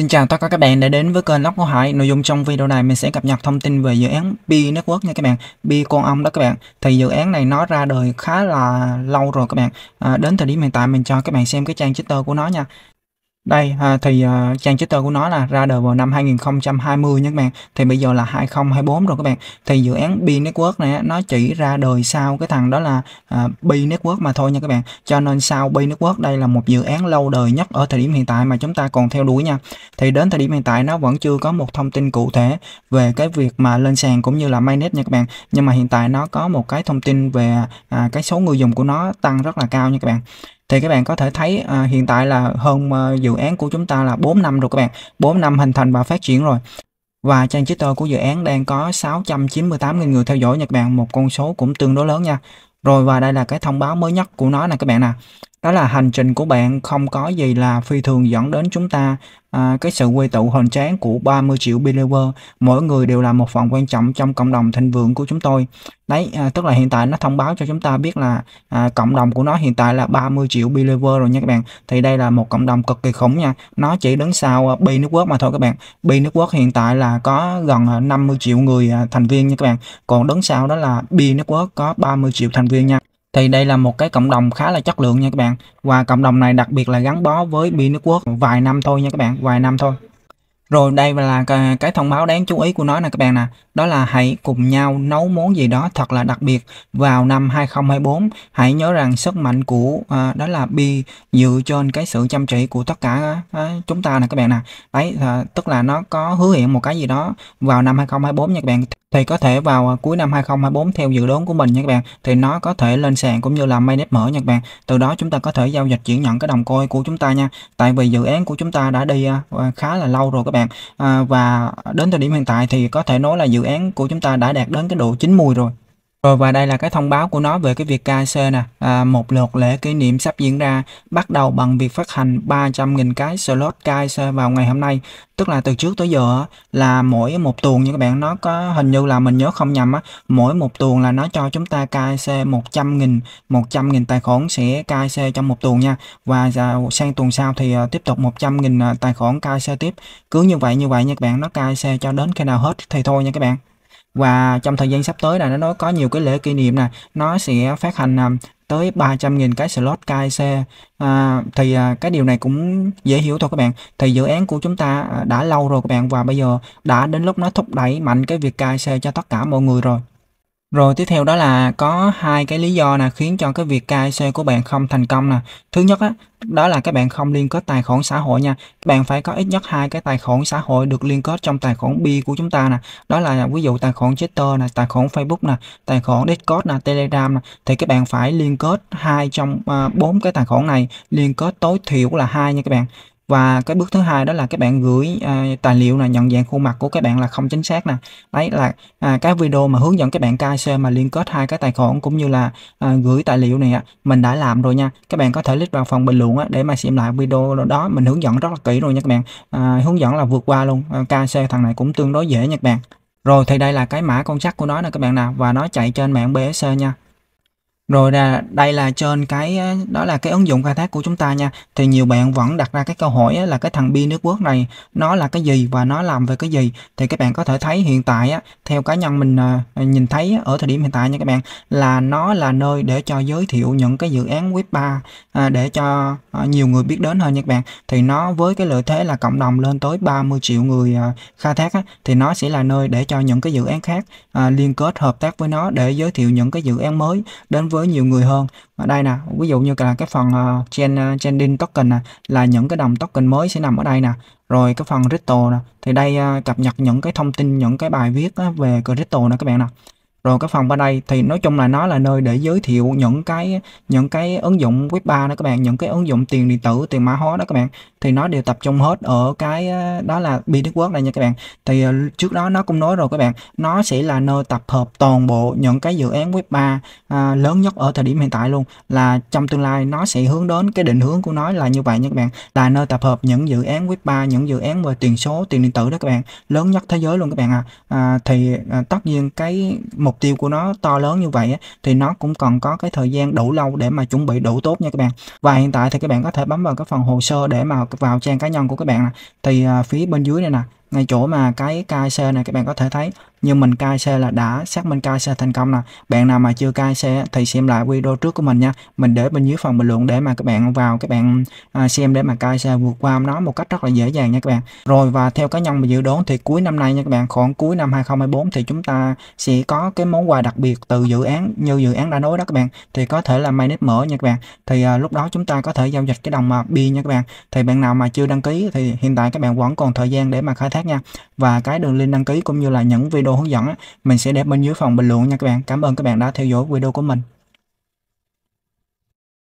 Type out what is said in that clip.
Xin chào tất cả các bạn đã đến với kênh Ốc Ngô Hải. Nội dung trong video này mình sẽ cập nhật thông tin về dự án B Network nha các bạn. B con ong đó các bạn. Thì dự án này nó ra đời khá là lâu rồi các bạn. À, đến thời điểm hiện tại mình cho các bạn xem cái trang Twitter của nó nha. Đây à, thì à, trang twitter của nó là ra đời vào năm 2020 nha các bạn. Thì bây giờ là 2024 rồi các bạn. Thì dự án B Network này nó chỉ ra đời sau cái thằng đó là à, Bi Network mà thôi nha các bạn. Cho nên sau B Network đây là một dự án lâu đời nhất ở thời điểm hiện tại mà chúng ta còn theo đuổi nha. Thì đến thời điểm hiện tại nó vẫn chưa có một thông tin cụ thể về cái việc mà lên sàn cũng như là mainnet nha các bạn. Nhưng mà hiện tại nó có một cái thông tin về à, cái số người dùng của nó tăng rất là cao nha các bạn thì các bạn có thể thấy à, hiện tại là hơn à, dự án của chúng ta là 4 năm rồi các bạn 4 năm hình thành và phát triển rồi và trang Twitter của dự án đang có 698.000 người theo dõi nha các bạn một con số cũng tương đối lớn nha rồi và đây là cái thông báo mới nhất của nó nè các bạn nè đó là hành trình của bạn không có gì là phi thường dẫn đến chúng ta à, cái sự quy tụ hoành tráng của 30 triệu believer mỗi người đều là một phần quan trọng trong cộng đồng thịnh vượng của chúng tôi đấy à, tức là hiện tại nó thông báo cho chúng ta biết là à, cộng đồng của nó hiện tại là 30 triệu believer rồi nha các bạn thì đây là một cộng đồng cực kỳ khủng nha nó chỉ đứng sau B nước quốc mà thôi các bạn B nước quốc hiện tại là có gần 50 à, triệu người à, thành viên nha các bạn còn đứng sau đó là B nước quốc có 30 triệu thành viên nha thì đây là một cái cộng đồng khá là chất lượng nha các bạn và cộng đồng này đặc biệt là gắn bó với bi nước Network vài năm thôi nha các bạn vài năm thôi rồi đây là cái, thông báo đáng chú ý của nó nè các bạn nè, đó là hãy cùng nhau nấu món gì đó thật là đặc biệt vào năm 2024. Hãy nhớ rằng sức mạnh của à, đó là bi dựa trên cái sự chăm chỉ của tất cả à, chúng ta nè các bạn nè. Đấy à, tức là nó có hứa hẹn một cái gì đó vào năm 2024 nha các bạn thì có thể vào à, cuối năm 2024 theo dự đoán của mình nha các bạn thì nó có thể lên sàn cũng như là main mở nha các bạn từ đó chúng ta có thể giao dịch chuyển nhận cái đồng coin của chúng ta nha tại vì dự án của chúng ta đã đi à, à, khá là lâu rồi các bạn bạn à, và đến thời điểm hiện tại thì có thể nói là dự án của chúng ta đã đạt đến cái độ chín mùi rồi rồi ờ, và đây là cái thông báo của nó về cái việc KIC nè. À, một lượt lễ kỷ niệm sắp diễn ra bắt đầu bằng việc phát hành 300.000 cái slot KIC vào ngày hôm nay. Tức là từ trước tới giờ là mỗi một tuần như các bạn nó có hình như là mình nhớ không nhầm á, mỗi một tuần là nó cho chúng ta KIC 100.000 100.000 tài khoản sẽ KIC trong một tuần nha. Và sang tuần sau thì à, tiếp tục 100.000 à, tài khoản KIC tiếp. Cứ như vậy như vậy nha các bạn, nó KIC cho đến khi nào hết thì thôi nha các bạn và trong thời gian sắp tới là nó có nhiều cái lễ kỷ niệm này nó sẽ phát hành à, tới 300.000 cái slot KIC à, thì à, cái điều này cũng dễ hiểu thôi các bạn thì dự án của chúng ta à, đã lâu rồi các bạn và bây giờ đã đến lúc nó thúc đẩy mạnh cái việc KIC cho tất cả mọi người rồi rồi tiếp theo đó là có hai cái lý do nè khiến cho cái việc KIC của bạn không thành công nè. Thứ nhất á, đó là các bạn không liên kết tài khoản xã hội nha. bạn phải có ít nhất hai cái tài khoản xã hội được liên kết trong tài khoản bi của chúng ta nè. Đó là ví dụ tài khoản Twitter nè, tài khoản Facebook nè, tài khoản Discord nè, Telegram nè thì các bạn phải liên kết hai trong à, bốn uh, cái tài khoản này, liên kết tối thiểu là hai nha các bạn và cái bước thứ hai đó là các bạn gửi à, tài liệu là nhận dạng khuôn mặt của các bạn là không chính xác nè đấy là à, cái video mà hướng dẫn các bạn KYC mà liên kết hai cái tài khoản cũng như là à, gửi tài liệu này mình đã làm rồi nha các bạn có thể click vào phần bình luận á, để mà xem lại video đó mình hướng dẫn rất là kỹ rồi nha các bạn à, hướng dẫn là vượt qua luôn à, KYC thằng này cũng tương đối dễ nha các bạn rồi thì đây là cái mã con sắt của nó nè các bạn nào và nó chạy trên mạng BSC nha rồi là đây là trên cái đó là cái ứng dụng khai thác của chúng ta nha. Thì nhiều bạn vẫn đặt ra cái câu hỏi là cái thằng bi nước bước này nó là cái gì và nó làm về cái gì. Thì các bạn có thể thấy hiện tại theo cá nhân mình à, nhìn thấy ở thời điểm hiện tại nha các bạn là nó là nơi để cho giới thiệu những cái dự án web 3 à, để cho à, nhiều người biết đến hơn nha các bạn. Thì nó với cái lợi thế là cộng đồng lên tới 30 triệu người khai thác thì nó sẽ là nơi để cho những cái dự án khác liên kết hợp tác với nó để giới thiệu những cái dự án mới đến với với nhiều người hơn ở đây nè ví dụ như là cái phần trên ờ, chain uh, ờ, chain token nè là những cái đồng token mới sẽ nằm ở đây nè rồi cái phần crypto nè thì đây uh, cập nhật những cái thông tin những cái bài viết uh, về crypto nè các bạn nè rồi cái phần bên đây thì nói chung là nó là nơi để giới thiệu những cái những cái ứng dụng web 3 đó các bạn những cái ứng dụng tiền điện tử tiền mã hóa đó các bạn thì nó đều tập trung hết ở cái ờ, đó là bi network này nha các bạn thì ờ, trước đó nó cũng nói rồi các bạn nó sẽ là nơi tập hợp toàn bộ những cái dự án web 3 à, lớn nhất ở thời điểm hiện tại luôn là trong tương lai nó sẽ hướng đến cái định hướng của nó là như vậy nha các bạn là nơi tập hợp những dự án web 3 những dự án về tiền số tiền điện tử đó các bạn lớn nhất thế giới luôn các bạn à, à thì à, tất nhiên cái một mục tiêu của nó to lớn như vậy thì nó cũng còn có cái thời gian đủ lâu để mà chuẩn bị đủ tốt nha các bạn và hiện tại thì các bạn có thể bấm vào cái phần hồ sơ để mà vào trang cá nhân của các bạn này. thì à, phía bên dưới này nè ngay chỗ mà cái KC này các bạn có thể thấy nhưng mình KC là đã xác minh KC thành công nè bạn nào mà chưa KC thì xem lại video trước của mình nha mình để bên dưới phần bình luận để mà các bạn vào các bạn à, xem để mà KC vượt qua nó một cách rất là dễ dàng nha các bạn rồi và theo cá nhân mình dự đoán thì cuối năm nay nha các bạn khoảng cuối năm 2024 thì chúng ta sẽ có cái món quà đặc biệt từ dự án như dự án đã nói đó các bạn thì có thể là mainnet mở nha các bạn thì à, lúc đó chúng ta có thể giao dịch cái đồng mà bi nha các bạn thì bạn nào mà chưa đăng ký thì hiện tại các bạn vẫn còn thời gian để mà khai thác khác nha và cái đường link đăng ký cũng như là những video hướng dẫn mình sẽ để bên dưới phòng bình luận nha các bạn cảm ơn các bạn đã theo dõi video của mình